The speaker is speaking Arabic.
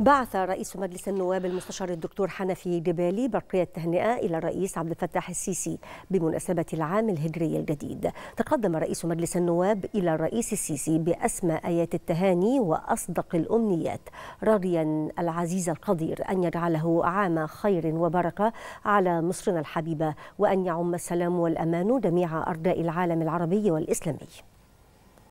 بعث رئيس مجلس النواب المستشار الدكتور حنفي جبالي برقية تهنئة إلى الرئيس عبد الفتاح السيسي بمناسبة العام الهجري الجديد تقدم رئيس مجلس النواب إلى الرئيس السيسي بأسمى آيات التهاني وأصدق الأمنيات راضيا العزيز القدير أن يجعله عام خير وبركة على مصرنا الحبيبة وأن يعم السلام والأمان جميع أرجاء العالم العربي والإسلامي